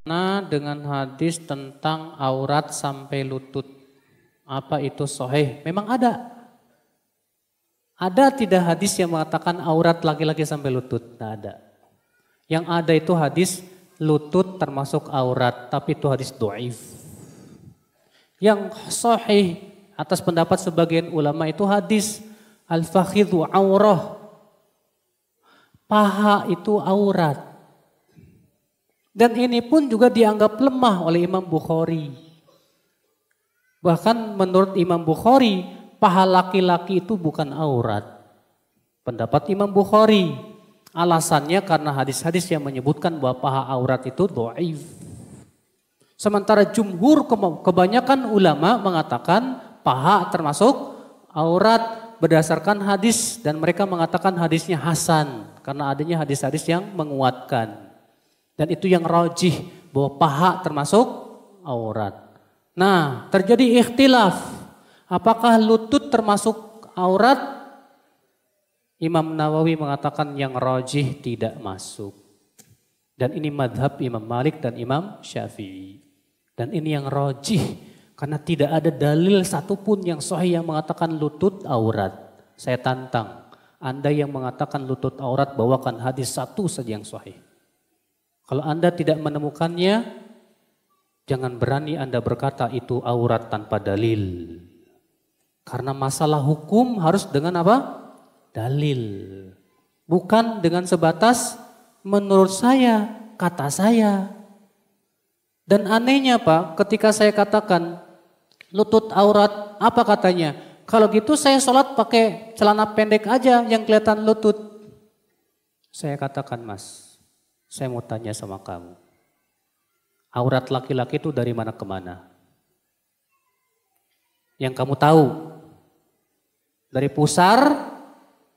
Nah, dengan hadis tentang aurat sampai lutut. Apa itu soheh? Memang ada. Ada tidak hadis yang mengatakan aurat laki-laki sampai lutut? Tidak ada. Yang ada itu hadis lutut termasuk aurat, tapi itu hadis do'if. Yang soheh atas pendapat sebagian ulama itu hadis al-fakhidhu aurah. Paha itu aurat. Dan ini pun juga dianggap lemah oleh Imam Bukhari. Bahkan menurut Imam Bukhari, paha laki-laki itu bukan aurat. Pendapat Imam Bukhari. Alasannya karena hadis-hadis yang menyebutkan bahwa paha aurat itu do'if. Sementara jumhur kebanyakan ulama mengatakan paha termasuk aurat berdasarkan hadis dan mereka mengatakan hadisnya hasan karena adanya hadis-hadis yang menguatkan. Dan itu yang rojih bahwa paha termasuk aurat. Nah terjadi ikhtilaf. Apakah lutut termasuk aurat? Imam Nawawi mengatakan yang rojih tidak masuk. Dan ini madhab Imam Malik dan Imam Syafi'i. Dan ini yang rojih karena tidak ada dalil satupun yang sahih yang mengatakan lutut aurat. Saya tantang. Anda yang mengatakan lutut aurat bawakan hadis satu saja yang sahih. Kalau Anda tidak menemukannya, jangan berani Anda berkata itu aurat tanpa dalil. Karena masalah hukum harus dengan apa? Dalil. Bukan dengan sebatas menurut saya, kata saya. Dan anehnya Pak, ketika saya katakan lutut aurat, apa katanya? Kalau gitu saya sholat pakai celana pendek aja yang kelihatan lutut. Saya katakan mas, saya mau tanya sama kamu. Aurat laki-laki itu dari mana ke mana? Yang kamu tahu. Dari pusar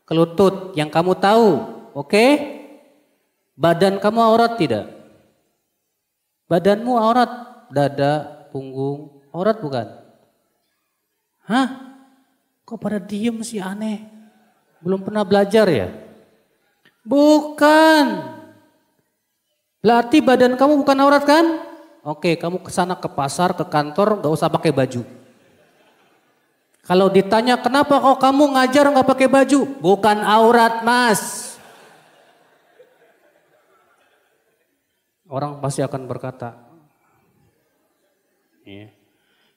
ke lutut yang kamu tahu. Oke? Okay? Badan kamu aurat tidak? Badanmu aurat, dada, punggung, aurat bukan? Hah? Kok pada diem sih aneh? Belum pernah belajar ya? Bukan. Berarti badan kamu bukan aurat kan? Oke, kamu ke sana ke pasar, ke kantor, gak usah pakai baju. Kalau ditanya kenapa kok kamu ngajar gak pakai baju? Bukan aurat mas. Orang pasti akan berkata, iya.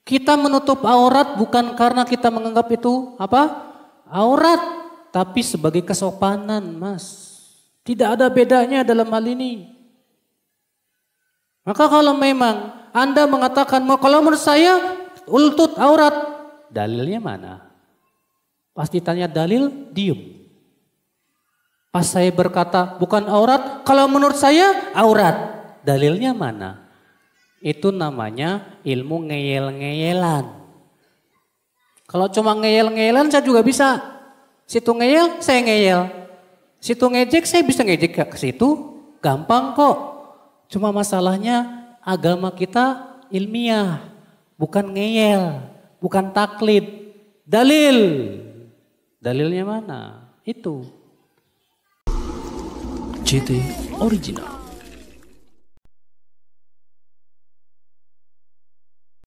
kita menutup aurat bukan karena kita menganggap itu apa aurat, tapi sebagai kesopanan mas. Tidak ada bedanya dalam hal ini. Maka kalau memang Anda mengatakan, mau kalau menurut saya ultut aurat, dalilnya mana? Pasti tanya dalil, diem. Pas saya berkata bukan aurat, kalau menurut saya aurat, dalilnya mana? Itu namanya ilmu ngeyel-ngeyelan. Kalau cuma ngeyel-ngeyelan saya juga bisa. Situ ngeyel, saya ngeyel. Situ ngejek, saya bisa ngejek ke situ. Gampang kok. Cuma masalahnya agama kita ilmiah, bukan ngeyel, bukan taklid. Dalil. Dalilnya mana? Itu. CT Original.